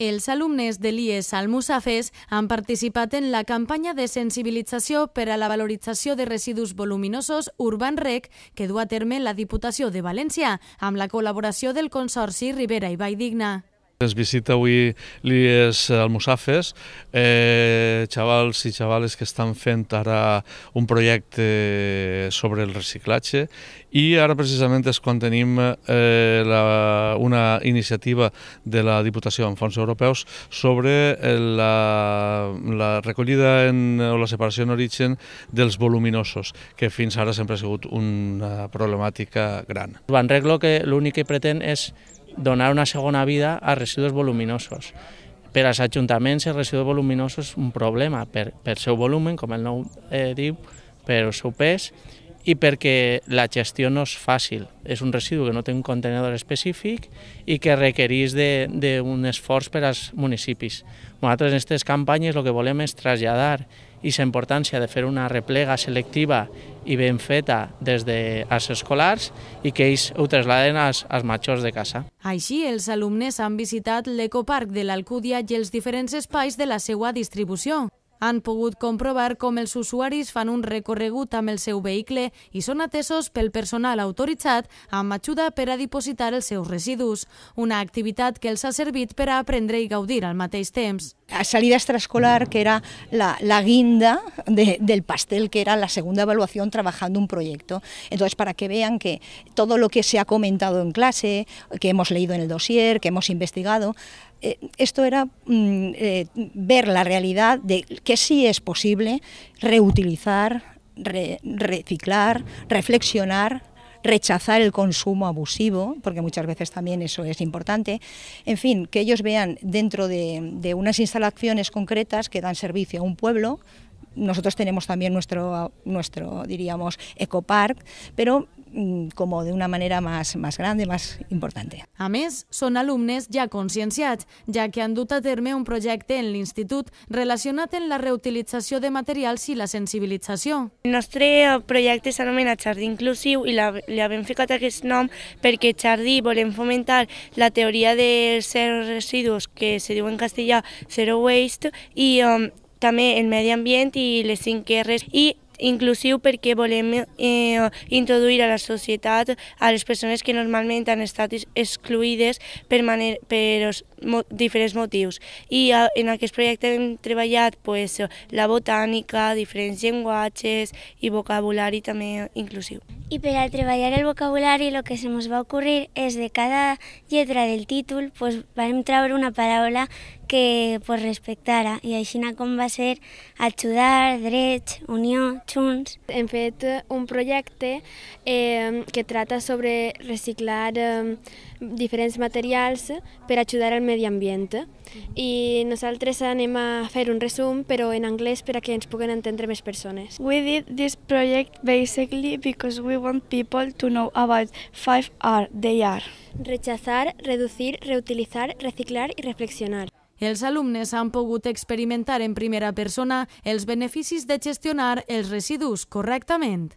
Els alumnes de l'IES al Musafes han participat en la campanya de sensibilització per a la valorització de residus voluminosos Urban Rec que du a terme la Diputació de València amb la col·laboració del Consorci Ribera i Valldigna. Ens visita avui l'IES Almusafes, eh, xavals i xavales que estan fent ara un projecte sobre el reciclatge i ara precisament és quan tenim eh, la, una iniciativa de la Diputació en fons europeus sobre eh, la, la recollida en, o la separació en origen dels voluminosos, que fins ara sempre ha sigut una problemàtica gran. Van Reglo que l'únic que pretén és donar una segona vida a residus voluminosos. Per als ajuntaments el residu voluminós és un problema per, per seu volumen, com el nou eh, diu, per el seu pes i perquè la gestió no és fàcil. És un residu que no té un contenedor específic i que requereix d'un esforç per als municipis. Nosaltres en aquestes campanyes el que volem és traslladar i la importància de fer una replega selectiva i ben feta des dels escolars i que ells ho traslladen als, als majors de casa. Així, els alumnes han visitat l'ecoparc de l'Alcúdia i els diferents espais de la seva distribució han pogut comprovar com els usuaris fan un recorregut amb el seu vehicle i són atesos pel personal autoritzat amb ajuda per a dipositar els seus residus, una activitat que els ha servit per a aprendre i gaudir al mateix temps. La salida extraescolar, que era la, guinda del pastel, que era la segunda evaluación trabajando un proyecto. Entonces, para que vean que todo lo que se ha comentado en clase, que hemos leído en el dossier, que hemos investigado, eh, esto era mm, eh, ver la realidad de que sí es posible reutilizar, reciclar, reflexionar rechazar el consumo abusivo, porque muchas veces también eso es importante. En fin, que ellos vean dentro de, unas instalaciones concretas que dan servicio a un pueblo, nosotros tenemos también nuestro, nuestro diríamos, ecopark, pero mm, como de una manera más, más grande, més important. A més, són alumnes ja conscienciats, ja que han dut a terme un projecte en l'institut relacionat amb la reutilització de materials i la sensibilització. El nostre eh, projecte s'anomena Jardí Inclusiu i la, li hem ficat aquest nom perquè Jardí volem fomentar la teoria de zero residus, que se diu en castellà zero waste, i um, també el medi ambient i les cinc R's i inclusiu perquè volem eh, introduir a la societat a les persones que normalment han estat excluïdes per, maner, per mo diferents motius. I a, en aquest projecte hem treballat pues, la botànica, diferents llenguatges i vocabulari també inclusiu. I per a treballar el vocabulari el que se nos va ocurrir és de cada lletra del títol pues, vam treure una paraula que pues, respectara y així com va ser ajudar, derecho, unión, junts. Hem fet eh, un proyecto eh, que trata sobre reciclar eh, diferentes materiales para ayudar ajudar al medi ambient i nosaltres anem a hacer un resum pero en inglés para a que ens puguen entendre més persones. We did this project basically because we want people to know about 5R, they are. Rechazar, reducir, reutilizar, reciclar y reflexionar. Els alumnes han pogut experimentar en primera persona els beneficis de gestionar els residus correctament.